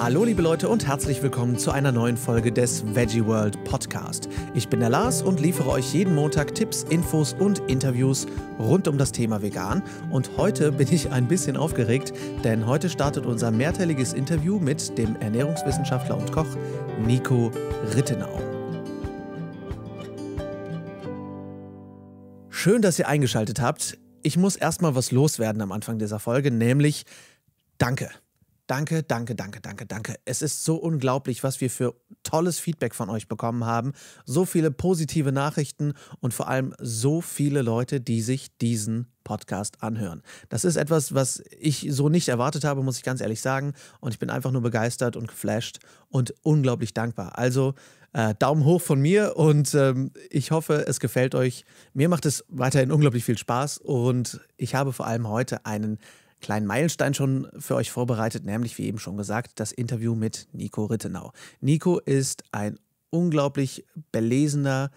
Hallo liebe Leute und herzlich willkommen zu einer neuen Folge des Veggie World Podcast. Ich bin der Lars und liefere euch jeden Montag Tipps, Infos und Interviews rund um das Thema vegan. Und heute bin ich ein bisschen aufgeregt, denn heute startet unser mehrteiliges Interview mit dem Ernährungswissenschaftler und Koch Nico Rittenau. Schön, dass ihr eingeschaltet habt. Ich muss erstmal was loswerden am Anfang dieser Folge, nämlich Danke. Danke, danke, danke, danke, danke. Es ist so unglaublich, was wir für tolles Feedback von euch bekommen haben. So viele positive Nachrichten und vor allem so viele Leute, die sich diesen Podcast anhören. Das ist etwas, was ich so nicht erwartet habe, muss ich ganz ehrlich sagen. Und ich bin einfach nur begeistert und geflasht und unglaublich dankbar. Also äh, Daumen hoch von mir und ähm, ich hoffe, es gefällt euch. Mir macht es weiterhin unglaublich viel Spaß und ich habe vor allem heute einen kleinen Meilenstein schon für euch vorbereitet, nämlich wie eben schon gesagt, das Interview mit Nico Rittenau. Nico ist ein unglaublich belesener,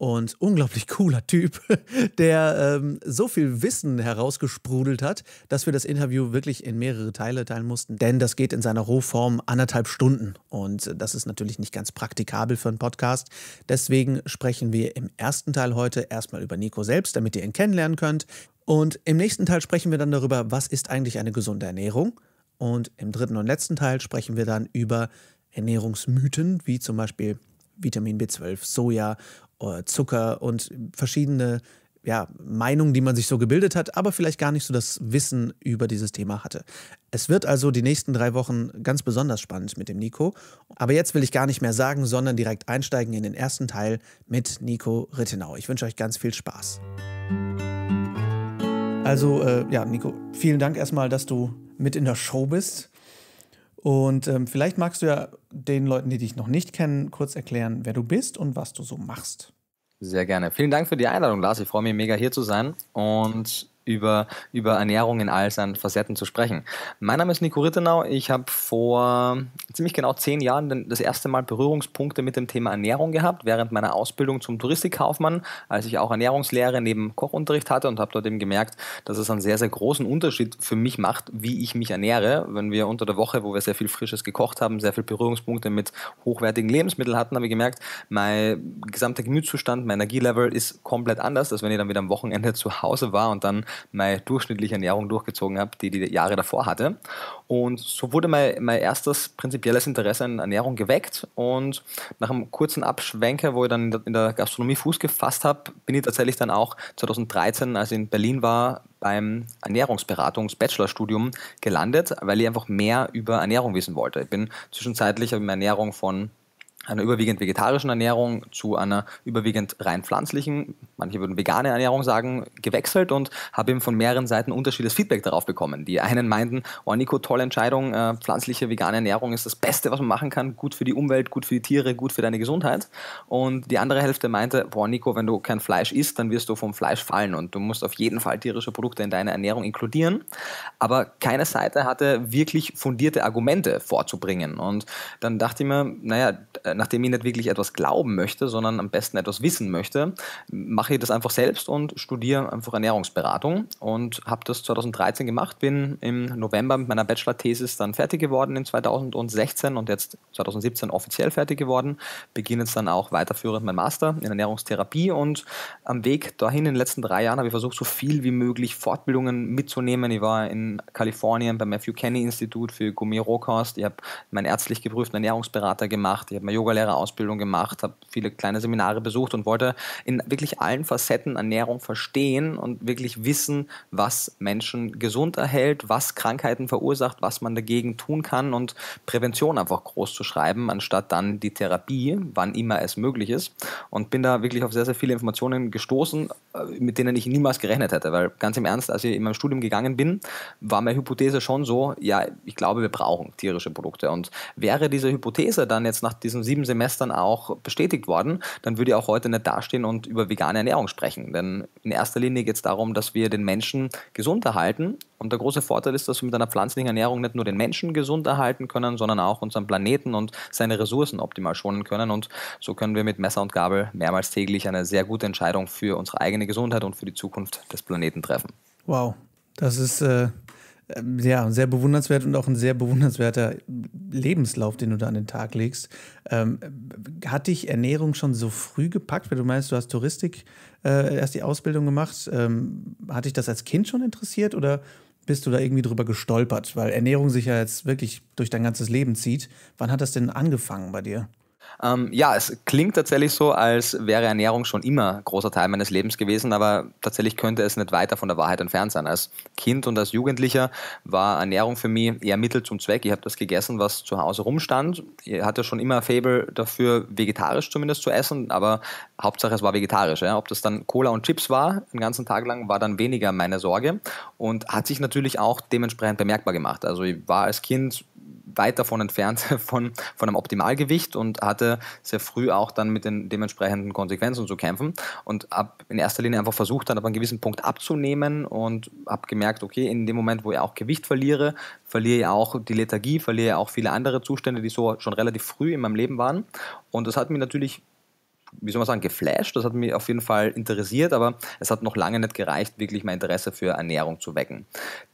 und unglaublich cooler Typ, der ähm, so viel Wissen herausgesprudelt hat, dass wir das Interview wirklich in mehrere Teile teilen mussten. Denn das geht in seiner Rohform anderthalb Stunden und das ist natürlich nicht ganz praktikabel für einen Podcast. Deswegen sprechen wir im ersten Teil heute erstmal über Nico selbst, damit ihr ihn kennenlernen könnt und im nächsten Teil sprechen wir dann darüber, was ist eigentlich eine gesunde Ernährung. Und im dritten und letzten Teil sprechen wir dann über Ernährungsmythen, wie zum Beispiel Vitamin B12, Soja, äh, Zucker und verschiedene ja, Meinungen, die man sich so gebildet hat, aber vielleicht gar nicht so das Wissen über dieses Thema hatte. Es wird also die nächsten drei Wochen ganz besonders spannend mit dem Nico. Aber jetzt will ich gar nicht mehr sagen, sondern direkt einsteigen in den ersten Teil mit Nico Rittenau. Ich wünsche euch ganz viel Spaß. Also, äh, ja, Nico, vielen Dank erstmal, dass du mit in der Show bist. Und ähm, vielleicht magst du ja den Leuten, die dich noch nicht kennen, kurz erklären, wer du bist und was du so machst. Sehr gerne. Vielen Dank für die Einladung, Lars. Ich freue mich mega hier zu sein. Und über, über Ernährung in all seinen Facetten zu sprechen. Mein Name ist Nico Rittenau. Ich habe vor ziemlich genau zehn Jahren das erste Mal Berührungspunkte mit dem Thema Ernährung gehabt, während meiner Ausbildung zum Touristikkaufmann, als ich auch Ernährungslehre neben Kochunterricht hatte und habe dort eben gemerkt, dass es einen sehr, sehr großen Unterschied für mich macht, wie ich mich ernähre. Wenn wir unter der Woche, wo wir sehr viel Frisches gekocht haben, sehr viele Berührungspunkte mit hochwertigen Lebensmitteln hatten, habe ich gemerkt, mein gesamter Gemütszustand, mein Energielevel ist komplett anders, als wenn ich dann wieder am Wochenende zu Hause war und dann meine durchschnittliche Ernährung durchgezogen habe, die die Jahre davor hatte. Und so wurde mein, mein erstes prinzipielles Interesse an Ernährung geweckt. Und nach einem kurzen Abschwenker, wo ich dann in der, Gastronomie Fuß gefasst habe, bin ich tatsächlich dann auch 2013, als ich in Berlin war, beim Ernährungsberatungs-Bachelorstudium gelandet, weil ich einfach mehr über Ernährung wissen wollte. Ich bin zwischenzeitlich habe ich meine Ernährung von einer überwiegend vegetarischen Ernährung zu einer überwiegend rein pflanzlichen, manche würden vegane Ernährung sagen, gewechselt und habe eben von mehreren Seiten unterschiedliches Feedback darauf bekommen. Die einen meinten, oh Nico, tolle Entscheidung, äh, pflanzliche vegane Ernährung ist das Beste, was man machen kann, gut für die Umwelt, gut für die Tiere, gut für deine Gesundheit. Und die andere Hälfte meinte, boah Nico, wenn du kein Fleisch isst, dann wirst du vom Fleisch fallen und du musst auf jeden Fall tierische Produkte in deine Ernährung inkludieren. Aber keine Seite hatte wirklich fundierte Argumente vorzubringen. Und dann dachte ich mir, naja, nachdem ich nicht wirklich etwas glauben möchte, sondern am besten etwas wissen möchte, mache ich das einfach selbst und studiere einfach Ernährungsberatung und habe das 2013 gemacht, bin im November mit meiner Bachelor-Thesis dann fertig geworden in 2016 und jetzt 2017 offiziell fertig geworden, beginne jetzt dann auch weiterführend mein Master in Ernährungstherapie und am Weg dahin in den letzten drei Jahren habe ich versucht, so viel wie möglich Fortbildungen mitzunehmen. Ich war in Kalifornien beim Matthew Kenny Institut für Gummi Rohkost, ich habe meinen ärztlich geprüften Ernährungsberater gemacht, ich habe mir Yoga Yogalehrerausbildung gemacht, habe viele kleine Seminare besucht und wollte in wirklich allen Facetten Ernährung verstehen und wirklich wissen, was Menschen gesund erhält, was Krankheiten verursacht, was man dagegen tun kann und Prävention einfach groß zu schreiben, anstatt dann die Therapie, wann immer es möglich ist. Und bin da wirklich auf sehr, sehr viele Informationen gestoßen, äh, mit denen ich niemals gerechnet hätte, weil ganz im Ernst, als ich in meinem Studium gegangen bin, war meine Hypothese schon so, ja, ich glaube, wir brauchen tierische Produkte. Und wäre diese Hypothese dann jetzt nach diesen sieben Semestern auch bestätigt worden, dann würde ich auch heute nicht dastehen und über vegane Ernährung sprechen. Denn in erster Linie geht es darum, dass wir den Menschen gesund erhalten. Und der große Vorteil ist, dass wir mit einer pflanzlichen Ernährung nicht nur den Menschen gesund erhalten können, sondern auch unseren Planeten und seine Ressourcen optimal schonen können. Und so können wir mit Messer und Gabel mehrmals täglich eine sehr gute Entscheidung für unsere eigene Gesundheit und für die Zukunft des Planeten treffen. Wow, das ist. Äh ähm, ja, sehr bewundernswert und auch ein sehr bewundernswerter Lebenslauf, den du da an den Tag legst. Ähm, hat dich Ernährung schon so früh gepackt, weil du meinst, du hast Touristik äh, erst die Ausbildung gemacht? Ähm, hat dich das als Kind schon interessiert oder bist du da irgendwie drüber gestolpert? Weil Ernährung sich ja jetzt wirklich durch dein ganzes Leben zieht. Wann hat das denn angefangen bei dir? Ähm, ja, es klingt tatsächlich so, als wäre Ernährung schon immer großer Teil meines Lebens gewesen, aber tatsächlich könnte es nicht weiter von der Wahrheit entfernt sein. Als Kind und als Jugendlicher war Ernährung für mich eher Mittel zum Zweck. Ich habe das gegessen, was zu Hause rumstand. Ich hatte schon immer Fable dafür, vegetarisch zumindest zu essen, aber Hauptsache es war vegetarisch. Ja. Ob das dann Cola und Chips war, den ganzen Tag lang, war dann weniger meine Sorge und hat sich natürlich auch dementsprechend bemerkbar gemacht. Also ich war als Kind weit davon entfernt von, von einem Optimalgewicht und hatte sehr früh auch dann mit den dementsprechenden Konsequenzen zu kämpfen und habe in erster Linie einfach versucht, dann ab einem gewissen Punkt abzunehmen und habe gemerkt, okay, in dem Moment, wo ich auch Gewicht verliere, verliere ich auch die Lethargie, verliere ich auch viele andere Zustände, die so schon relativ früh in meinem Leben waren und das hat mich natürlich wie soll man sagen, geflasht. Das hat mich auf jeden Fall interessiert, aber es hat noch lange nicht gereicht, wirklich mein Interesse für Ernährung zu wecken.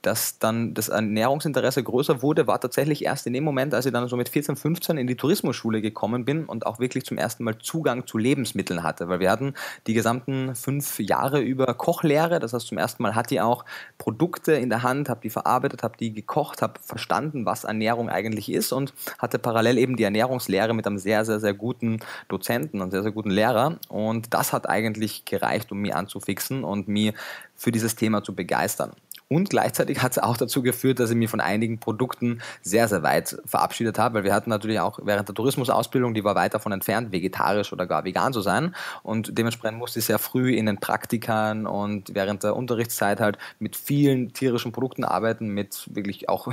Dass dann das Ernährungsinteresse größer wurde, war tatsächlich erst in dem Moment, als ich dann so mit 14, 15 in die Tourismusschule gekommen bin und auch wirklich zum ersten Mal Zugang zu Lebensmitteln hatte, weil wir hatten die gesamten fünf Jahre über Kochlehre. Das heißt, zum ersten Mal hatte ich auch Produkte in der Hand, habe die verarbeitet, habe die gekocht, habe verstanden, was Ernährung eigentlich ist und hatte parallel eben die Ernährungslehre mit einem sehr, sehr, sehr guten Dozenten einem sehr, sehr guten guten Lehrer und das hat eigentlich gereicht, um mich anzufixen und mich für dieses Thema zu begeistern. Und gleichzeitig hat es auch dazu geführt, dass ich mich von einigen Produkten sehr, sehr weit verabschiedet habe, weil wir hatten natürlich auch während der Tourismusausbildung, die war weit davon entfernt, vegetarisch oder gar vegan zu sein. Und dementsprechend musste ich sehr früh in den Praktikern und während der Unterrichtszeit halt mit vielen tierischen Produkten arbeiten, mit wirklich auch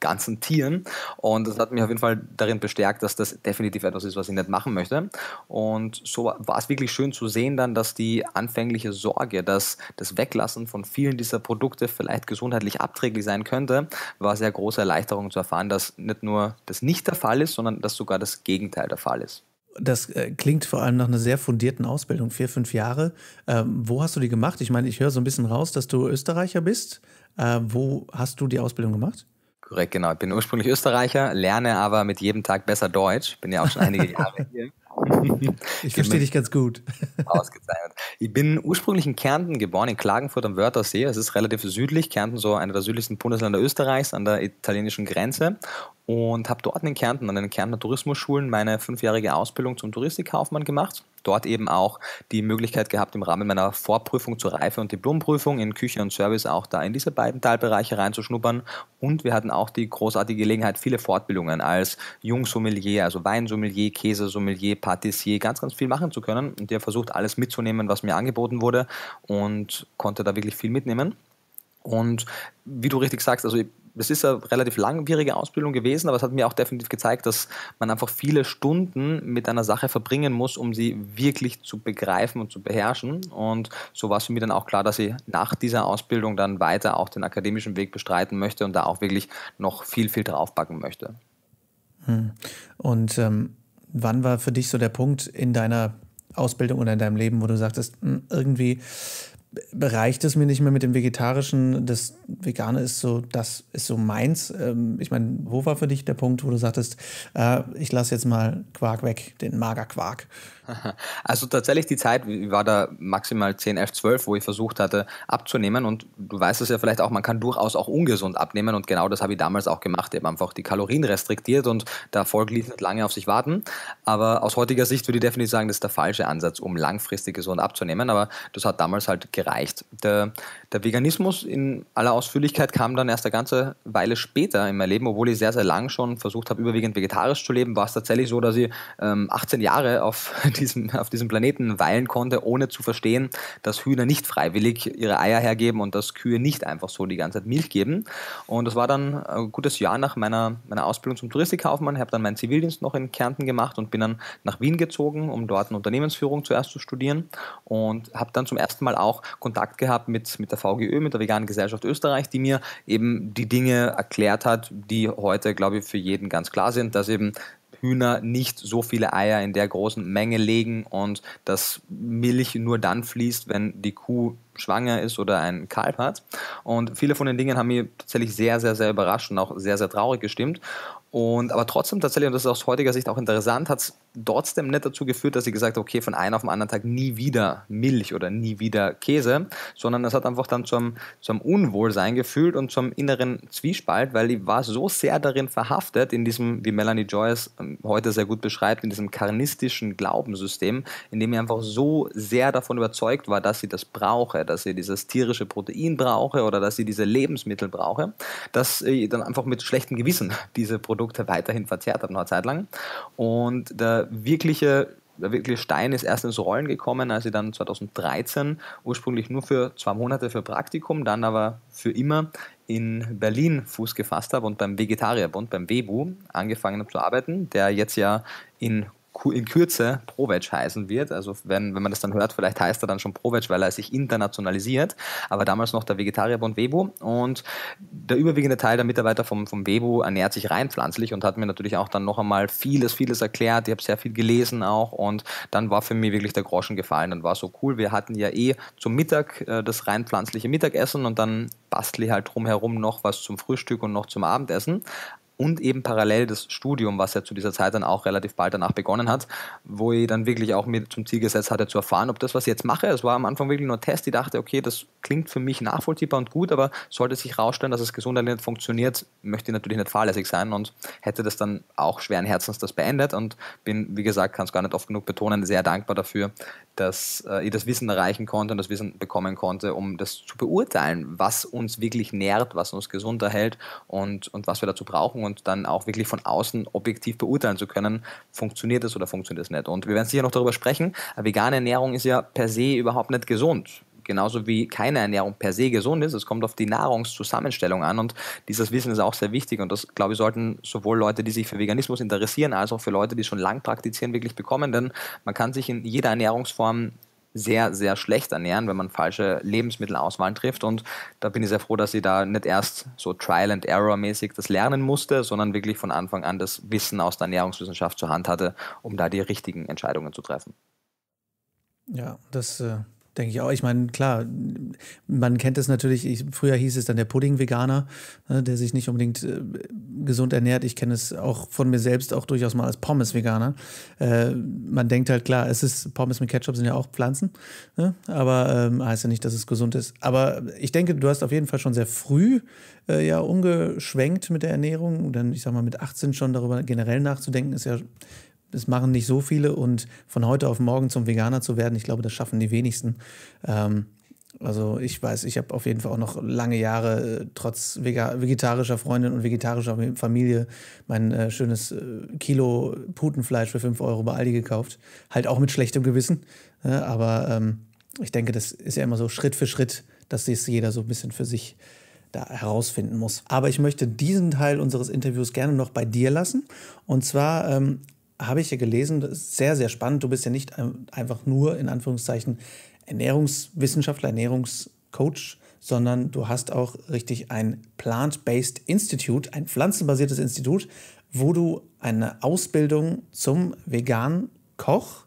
ganzen Tieren. Und das hat mich auf jeden Fall darin bestärkt, dass das definitiv etwas ist, was ich nicht machen möchte. Und so war es wirklich schön zu sehen dann, dass die anfängliche Sorge, dass das Weglassen von vielen dieser Produkte vielleicht vielleicht gesundheitlich abträglich sein könnte, war sehr große Erleichterung zu erfahren, dass nicht nur das nicht der Fall ist, sondern dass sogar das Gegenteil der Fall ist. Das äh, klingt vor allem nach einer sehr fundierten Ausbildung, vier, fünf Jahre. Ähm, wo hast du die gemacht? Ich meine, ich höre so ein bisschen raus, dass du Österreicher bist. Äh, wo hast du die Ausbildung gemacht? Korrekt, genau. Ich bin ursprünglich Österreicher, lerne aber mit jedem Tag besser Deutsch. Bin ja auch schon einige Jahre hier. ich verstehe dich ganz gut. Ausgezeichnet. Ich bin ursprünglich in Kärnten geboren, in Klagenfurt am Wörthersee. Es ist relativ südlich. Kärnten, so einer der südlichsten Bundesländer Österreichs, an der italienischen Grenze. Und habe dort in Kärnten, an den Kärntner Tourismusschulen, meine fünfjährige Ausbildung zum Touristikkaufmann gemacht. Dort eben auch die Möglichkeit gehabt, im Rahmen meiner Vorprüfung zur Reife- und Diplomprüfung in Küche und Service auch da in diese beiden Teilbereiche reinzuschnuppern. Und wir hatten auch die großartige Gelegenheit, viele Fortbildungen als Jungsommelier, also Weinsommelier, Käsesommelier, Partizier ganz, ganz viel machen zu können. Und ich habe versucht, alles mitzunehmen, was mir angeboten wurde und konnte da wirklich viel mitnehmen. Und wie du richtig sagst, also es ist eine relativ langwierige Ausbildung gewesen, aber es hat mir auch definitiv gezeigt, dass man einfach viele Stunden mit einer Sache verbringen muss, um sie wirklich zu begreifen und zu beherrschen. Und so war es für mich dann auch klar, dass ich nach dieser Ausbildung dann weiter auch den akademischen Weg bestreiten möchte und da auch wirklich noch viel, viel draufpacken möchte. Hm. Und ähm, Wann war für dich so der Punkt in deiner Ausbildung oder in deinem Leben, wo du sagtest, hm, irgendwie reicht es mir nicht mehr mit dem Vegetarischen. Das Vegane ist so, das ist so meins. Ähm, ich meine, wo war für dich der Punkt, wo du sagtest, äh, ich lasse jetzt mal Quark weg, den Magerquark? Also tatsächlich die Zeit war da maximal 10, 11, 12, wo ich versucht hatte abzunehmen. Und du weißt es ja vielleicht auch, man kann durchaus auch ungesund abnehmen. Und genau das habe ich damals auch gemacht, eben einfach die Kalorien restriktiert und der Erfolg ließ nicht lange auf sich warten. Aber aus heutiger Sicht würde ich definitiv sagen, das ist der falsche Ansatz, um langfristig gesund abzunehmen. Aber das hat damals halt gereicht. Der, der, Veganismus in aller Ausführlichkeit kam dann erst eine ganze Weile später in mein Leben, obwohl ich sehr, sehr lang schon versucht habe, überwiegend vegetarisch zu leben, war es tatsächlich so, dass ich ähm, 18 Jahre auf diesem, auf diesem Planeten weilen konnte, ohne zu verstehen, dass Hühner nicht freiwillig ihre Eier hergeben und dass Kühe nicht einfach so die ganze Zeit Milch geben. Und das war dann ein gutes Jahr nach meiner, meiner Ausbildung zum Touristikkaufmann, Ich habe dann meinen Zivildienst noch in Kärnten gemacht und bin dann nach Wien gezogen, um dort eine Unternehmensführung zuerst zu studieren und habe dann zum ersten Mal auch Kontakt gehabt mit, mit der VGÖ, mit der Veganen Gesellschaft Österreich, die mir eben die Dinge erklärt hat, die heute, glaube ich, für jeden ganz klar sind, dass eben Hühner nicht so viele Eier in der großen Menge legen und dass Milch nur dann fließt, wenn die Kuh schwanger ist oder ein Kalb hat. Und viele von den Dingen haben mir tatsächlich sehr, sehr, sehr überrascht und auch sehr, sehr traurig gestimmt. Und aber trotzdem tatsächlich, und das ist aus heutiger Sicht auch interessant, hat es trotzdem nicht dazu geführt, dass sie gesagt hat, okay, von einem auf den anderen Tag nie wieder Milch oder nie wieder Käse, sondern es hat einfach dann zum, zum Unwohlsein gefühlt und zum inneren Zwiespalt, weil ich war so sehr darin verhaftet, in diesem, wie Melanie Joyce ähm, heute sehr gut beschreibt, in diesem karnistischen Glaubenssystem, in dem ich einfach so sehr davon überzeugt war, dass sie das brauche, dass ich dieses tierische Protein brauche oder dass ich diese Lebensmittel brauche, dass ich dann einfach mit schlechtem Gewissen diese Produkte weiterhin verzehrt habe, noch eine Zeit lang. Und der wirkliche der wirkliche Stein ist erst ins Rollen gekommen, als ich dann 2013 ursprünglich nur für zwei Monate für Praktikum, dann aber für immer in Berlin Fuß gefasst habe und beim Vegetarierbund, beim WEBU, angefangen habe zu arbeiten, der jetzt ja in in Kürze Provec heißen wird. Also wenn, wenn man das dann hört, vielleicht heißt er dann schon Provec, weil er sich internationalisiert. Aber damals noch der Vegetarierbund Webu. Und der überwiegende Teil der Mitarbeiter vom, vom Webu ernährt sich rein pflanzlich und hat mir natürlich auch dann noch einmal vieles, vieles erklärt. Ich habe sehr viel gelesen auch. Und dann war für mich wirklich der Groschen gefallen. Dann war so cool. Wir hatten ja eh zum Mittag äh, das rein pflanzliche Mittagessen und dann bastle ich halt drumherum noch was zum Frühstück und noch zum Abendessen und eben parallel das Studium, was er zu dieser Zeit dann auch relativ bald danach begonnen hat, wo ich dann wirklich auch mir zum Ziel gesetzt hatte zu erfahren, ob das, was ich jetzt mache, es war am Anfang wirklich nur ein Test, ich dachte, okay, das klingt für mich nachvollziehbar und gut, aber sollte sich herausstellen, dass es gesund nicht funktioniert, möchte ich natürlich nicht fahrlässig sein und hätte das dann auch schweren Herzens das beendet und bin, wie gesagt, kann es gar nicht oft genug betonen, sehr dankbar dafür, dass äh, ich das Wissen erreichen konnte und das Wissen bekommen konnte, um das zu beurteilen, was uns wirklich nährt, was uns gesund erhält und, und was wir dazu brauchen und dann auch wirklich von außen objektiv beurteilen zu können, funktioniert es oder funktioniert es nicht. Und wir werden sicher noch darüber sprechen, vegane Ernährung ist ja per se überhaupt nicht gesund genauso wie keine Ernährung per se gesund ist. Es kommt auf die Nahrungszusammenstellung an und dieses Wissen ist auch sehr wichtig und das, glaube ich, sollten sowohl Leute, die sich für Veganismus interessieren, als auch für Leute, die schon lang praktizieren, wirklich bekommen, denn man kann sich in jeder Ernährungsform sehr, sehr schlecht ernähren, wenn man falsche Lebensmittelauswahl trifft. Und da bin ich sehr froh, dass ich da nicht erst so Trial and Error mäßig das lernen musste, sondern wirklich von Anfang an das Wissen aus der Ernährungswissenschaft zur Hand hatte, um da die richtigen Entscheidungen zu treffen. Ja, das äh, Denke ich auch. Ich meine, klar, man kennt es natürlich, ich, früher hieß es dann der Pudding-Veganer, ne, der sich nicht unbedingt äh, gesund ernährt. Ich kenne es auch von mir selbst auch durchaus mal als Pommes-Veganer. Äh, man denkt halt, klar, es ist Pommes mit Ketchup sind ja auch Pflanzen, ne, aber ähm, heißt ja nicht, dass es gesund ist. Aber ich denke, du hast auf jeden Fall schon sehr früh äh, ja umgeschwenkt mit der Ernährung. Und dann, ich sag mal, mit 18 schon darüber generell nachzudenken, ist ja das machen nicht so viele und von heute auf morgen zum Veganer zu werden, ich glaube, das schaffen die wenigsten. Ähm, also ich weiß, ich habe auf jeden Fall auch noch lange Jahre äh, trotz vegetarischer Freundin und vegetarischer Familie mein äh, schönes äh, Kilo Putenfleisch für 5 Euro bei Aldi gekauft. Halt auch mit schlechtem Gewissen. Ja, ne? aber ähm, ich denke, das ist ja immer so Schritt für Schritt, dass sich jeder so ein bisschen für sich da herausfinden muss. Aber ich möchte diesen Teil unseres Interviews gerne noch bei dir lassen. Und zwar ähm, habe ich ja gelesen, das ist sehr, sehr spannend. Du bist ja nicht ähm, einfach nur in Anführungszeichen Ernährungswissenschaftler, Ernährungscoach, sondern du hast auch richtig ein Plant-Based Institute, ein pflanzenbasiertes Institut, wo du eine Ausbildung zum veganen Koch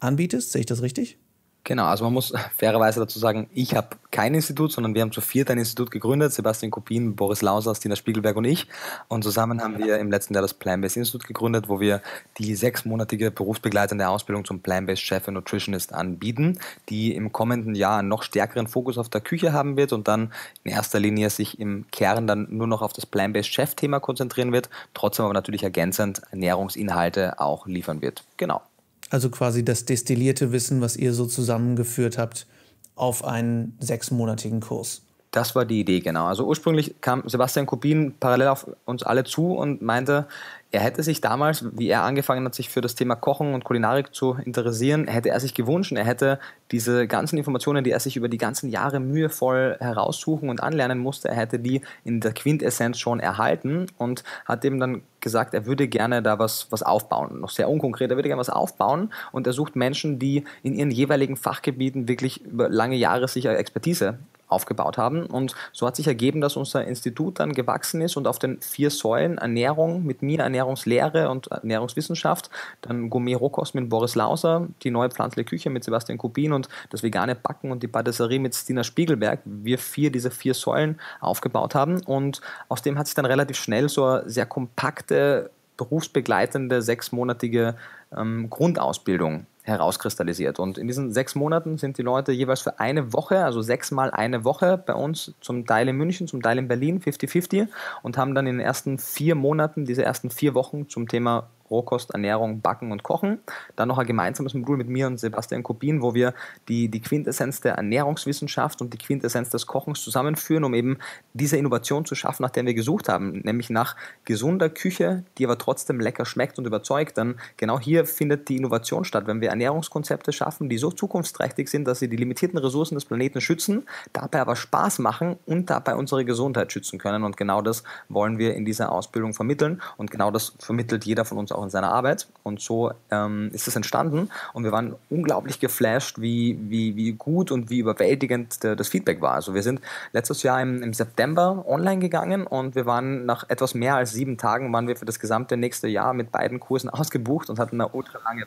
anbietest. Sehe ich das richtig? Genau, also man muss fairerweise dazu sagen, ich habe kein Institut, sondern wir haben zu viert ein Institut gegründet, Sebastian Kopin, Boris Lauser, Stina Spiegelberg und ich. Und zusammen haben wir im letzten Jahr das Plan-Based Institut gegründet, wo wir die sechsmonatige berufsbegleitende Ausbildung zum Plan-Based Chef und Nutritionist anbieten, die im kommenden Jahr einen noch stärkeren Fokus auf der Küche haben wird und dann in erster Linie sich im Kern dann nur noch auf das Plan-Based Chef-Thema konzentrieren wird, trotzdem aber natürlich ergänzend Ernährungsinhalte auch liefern wird. Genau also quasi das destillierte Wissen, was ihr so zusammengeführt habt, auf einen sechsmonatigen Kurs. Das war die Idee, genau. Also ursprünglich kam Sebastian Kubin parallel auf uns alle zu und meinte, er hätte sich damals, wie er angefangen hat, sich für das Thema Kochen und Kulinarik zu interessieren, hätte er sich gewünscht, er hätte diese ganzen Informationen, die er sich über die ganzen Jahre mühevoll heraussuchen und anlernen musste, er hätte die in der Quintessenz schon erhalten und hat eben dann gesagt, er würde gerne da was, was aufbauen. Noch sehr unkonkret, er würde gerne was aufbauen und er sucht Menschen, die in ihren jeweiligen Fachgebieten wirklich über lange Jahre sicher Expertise aufgebaut haben. Und so hat sich ergeben, dass unser Institut dann gewachsen ist und auf den vier Säulen Ernährung mit mir, Ernährungslehre und Ernährungswissenschaft, dann Gourmet Rohkost mit Boris Lauser, die neue pflanzliche Küche mit Sebastian Kubin und das vegane Backen und die Patisserie mit Stina Spiegelberg, wir vier diese vier Säulen aufgebaut haben. Und aus dem hat sich dann relativ schnell so eine sehr kompakte, berufsbegleitende, sechsmonatige ähm, Grundausbildung herauskristallisiert. Und in diesen sechs Monaten sind die Leute jeweils für eine Woche, also sechsmal eine Woche bei uns, zum Teil in München, zum Teil in Berlin, 50-50 und haben dann in den ersten vier Monaten, diese ersten vier Wochen zum Thema Rohkost, Ernährung, Backen und Kochen. Dann noch ein gemeinsames Modul mit mir und Sebastian Kubin, wo wir die, die Quintessenz der Ernährungswissenschaft und die Quintessenz des Kochens zusammenführen, um eben diese Innovation zu schaffen, nach der wir gesucht haben, nämlich nach gesunder Küche, die aber trotzdem lecker schmeckt und überzeugt. Denn genau hier findet die Innovation statt. Wenn wir Ernährungskonzepte schaffen, die so zukunftsträchtig sind, dass sie die limitierten Ressourcen des Planeten schützen, dabei aber Spaß machen und dabei unsere Gesundheit schützen können. Und genau das wollen wir in dieser Ausbildung vermitteln. Und genau das vermittelt jeder von uns auch in seiner Arbeit. Und so ähm, ist es entstanden. Und wir waren unglaublich geflasht, wie, wie, wie gut und wie überwältigend der, das Feedback war. Also wir sind letztes Jahr im, im, September online gegangen und wir waren nach etwas mehr als sieben Tagen, waren wir für das gesamte nächste Jahr mit beiden Kursen ausgebucht und hatten eine ultra lange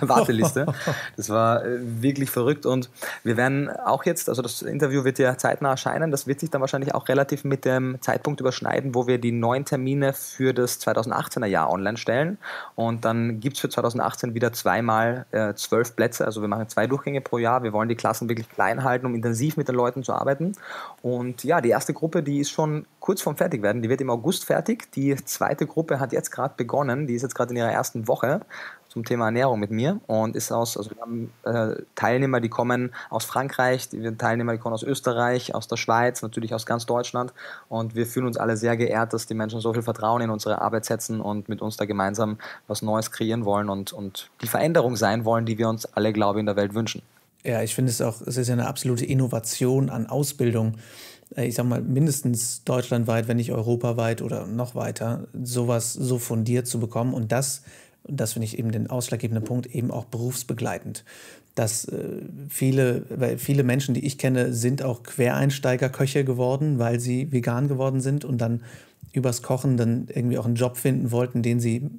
Warteliste. Das war äh, wirklich verrückt. Und wir werden auch jetzt, also das Interview wird ja zeitnah erscheinen, das wird sich dann wahrscheinlich auch relativ mit dem Zeitpunkt überschneiden, wo wir die neuen Termine für das 2018er Jahr online stellen. Durchgängen. Und dann gibt es für 2018 wieder zweimal äh, zwölf Plätze. Also wir machen zwei Durchgänge pro Jahr. Wir wollen die Klassen wirklich klein halten, um intensiv mit den Leuten zu arbeiten. Und ja, die erste Gruppe, die ist schon kurz vorm Fertigwerden. Die wird im August fertig. Die zweite Gruppe hat jetzt gerade begonnen. Die ist jetzt gerade in ihrer ersten Woche zum Thema Ernährung mit mir und ist aus, also wir haben äh, Teilnehmer, die kommen aus Frankreich, wir haben Teilnehmer, die kommen aus Österreich, aus der Schweiz, natürlich aus ganz Deutschland und wir fühlen uns alle sehr geehrt, dass die Menschen so viel Vertrauen in unsere Arbeit setzen und mit uns da gemeinsam was Neues kreieren wollen und, und die Veränderung sein wollen, die wir uns alle, glaube ich, in der Welt wünschen. Ja, ich finde es auch, es ist ja eine absolute Innovation an Ausbildung ich sag mal, mindestens deutschlandweit, wenn nicht europaweit oder noch weiter, sowas so fundiert zu bekommen und das und das finde ich eben den ausschlaggebenden Punkt, eben auch berufsbegleitend. Dass äh, viele, weil viele Menschen, die ich kenne, sind auch Quereinsteigerköche geworden, weil sie vegan geworden sind und dann übers Kochen dann irgendwie auch einen Job finden wollten, den sie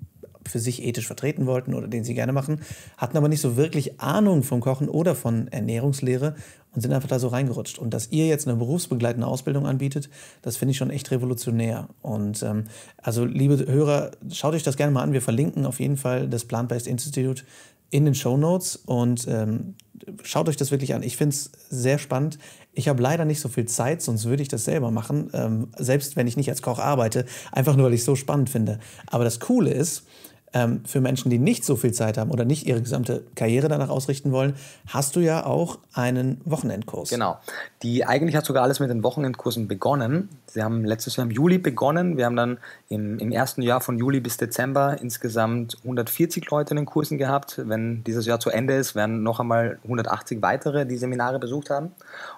für sich ethisch vertreten wollten oder den sie gerne machen, hatten aber nicht so wirklich Ahnung vom Kochen oder von Ernährungslehre und sind einfach da so reingerutscht. Und dass ihr jetzt eine berufsbegleitende Ausbildung anbietet, das finde ich schon echt revolutionär. Und ähm, also, liebe Hörer, schaut euch das gerne mal an. Wir verlinken auf jeden Fall das Plant-Based Institute in den Show Notes und ähm, schaut euch das wirklich an. Ich finde es sehr spannend. Ich habe leider nicht so viel Zeit, sonst würde ich das selber machen, ähm, selbst wenn ich nicht als Koch arbeite, einfach nur weil ich es so spannend finde. Aber das Coole ist, ähm, für Menschen, die nicht so viel Zeit haben oder nicht ihre gesamte Karriere danach ausrichten wollen, hast du ja auch einen Wochenendkurs. Genau. Die, eigentlich hat sogar alles mit den Wochenendkursen begonnen. Sie haben letztes Jahr im Juli begonnen. Wir haben dann im, im ersten Jahr von Juli bis Dezember insgesamt 140 Leute in den Kursen gehabt. Wenn dieses Jahr zu Ende ist, werden noch einmal 180 weitere die Seminare besucht haben.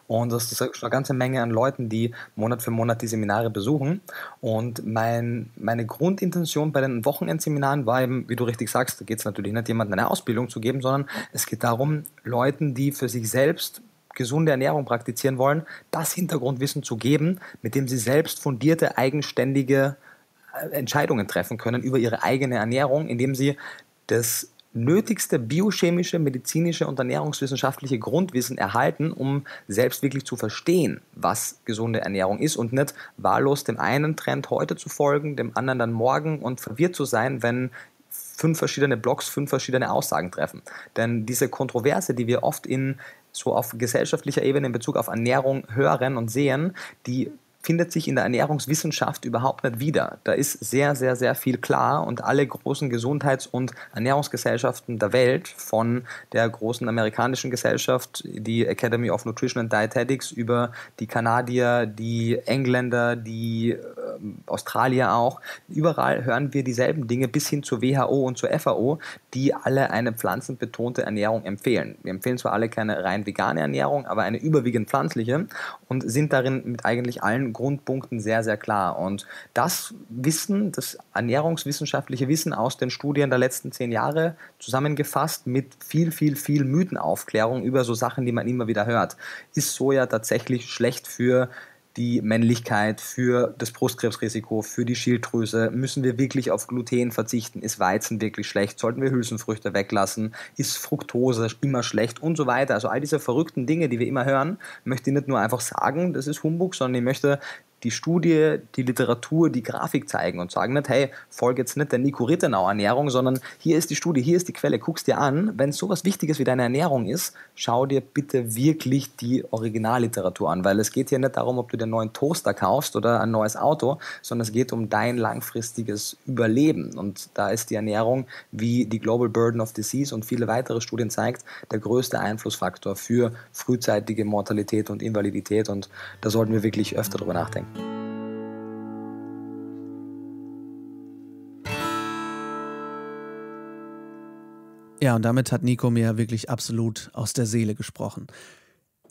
Und das ist eine ganze Menge an Leuten, die Monat für Monat die Seminare besuchen. Und mein, meine Grundintention bei den Wochenendseminaren war, schreiben, wie du richtig sagst, da geht es natürlich nicht, jemandem eine Ausbildung zu geben, sondern es geht darum, Leuten, die für sich selbst gesunde Ernährung praktizieren wollen, das Hintergrundwissen zu geben, mit dem sie selbst fundierte, eigenständige äh, Entscheidungen treffen können über ihre eigene Ernährung, indem sie das nötigste biochemische, medizinische und ernährungswissenschaftliche Grundwissen erhalten, um selbst wirklich zu verstehen, was gesunde Ernährung ist und nicht wahllos dem einen Trend heute zu folgen, dem anderen dann morgen und verwirrt zu sein, wenn fünf verschiedene Blogs fünf verschiedene Aussagen treffen. Denn diese Kontroverse, die wir oft in so auf gesellschaftlicher Ebene in Bezug auf Ernährung hören und sehen, die findet sich in der Ernährungswissenschaft überhaupt nicht wieder. Da ist sehr, sehr, sehr viel klar und alle großen Gesundheits- und Ernährungsgesellschaften der Welt, von der großen amerikanischen Gesellschaft, die Academy of Nutrition and Dietetics, über die Kanadier, die Engländer, die äh, Australier auch, überall hören wir dieselben Dinge bis hin zur WHO und zur FAO, die alle eine pflanzenbetonte Ernährung empfehlen. Wir empfehlen zwar alle keine rein vegane Ernährung, aber eine überwiegend pflanzliche und sind darin mit eigentlich allen Grundpunkten sehr, sehr klar. Und das Wissen, das ernährungswissenschaftliche Wissen aus den Studien der letzten zehn Jahre, zusammengefasst mit viel, viel, viel Mythenaufklärung über so Sachen, die man immer wieder hört, ist Soja tatsächlich schlecht für die Männlichkeit, für das Brustkrebsrisiko, für die Schilddrüse. Müssen wir wirklich auf Gluten verzichten? Ist Weizen wirklich schlecht? Sollten wir Hülsenfrüchte weglassen? Ist Fructose immer schlecht? Und so weiter. Also all diese verrückten Dinge, die wir immer hören, möchte ich nicht nur einfach sagen, das ist Humbug, sondern ich möchte die Studie, die Literatur, die Grafik zeigen und sagen nicht, hey, folge jetzt nicht der Nico Rittenau Ernährung, sondern hier ist die Studie, hier ist die Quelle, guck's dir an. Wenn sowas Wichtiges wie deine Ernährung ist, schau dir bitte wirklich die Originalliteratur an, weil es geht hier nicht darum, ob du dir einen neuen Toaster kaufst oder ein neues Auto, sondern es geht um dein langfristiges Überleben. Und da ist die Ernährung, wie die Global Burden of Disease und viele weitere Studien zeigt, der größte Einflussfaktor für frühzeitige Mortalität und Invalidität. Und da sollten wir wirklich öfter drüber nachdenken. Ja, und damit hat Nico mir wirklich absolut aus der Seele gesprochen.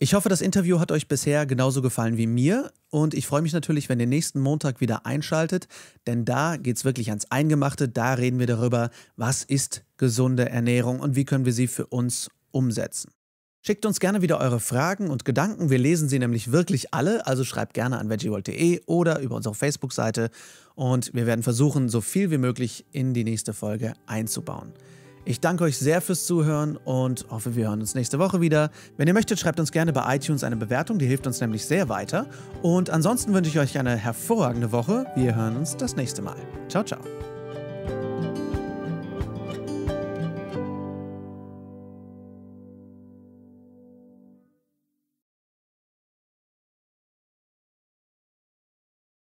Ich hoffe, das Interview hat euch bisher genauso gefallen wie mir und ich freue mich natürlich, wenn ihr nächsten Montag wieder einschaltet, denn da geht es wirklich ans Eingemachte, da reden wir darüber, was ist gesunde Ernährung und wie können wir sie für uns umsetzen. Schickt uns gerne wieder eure Fragen und Gedanken. Wir lesen sie nämlich wirklich alle. Also schreibt gerne an veggieworld.de oder über unsere Facebook-Seite. Und wir werden versuchen, so viel wie möglich in die nächste Folge einzubauen. Ich danke euch sehr fürs Zuhören und hoffe, wir hören uns nächste Woche wieder. Wenn ihr möchtet, schreibt uns gerne bei iTunes eine Bewertung. Die hilft uns nämlich sehr weiter. Und ansonsten wünsche ich euch eine hervorragende Woche. Wir hören uns das nächste Mal. Ciao, ciao.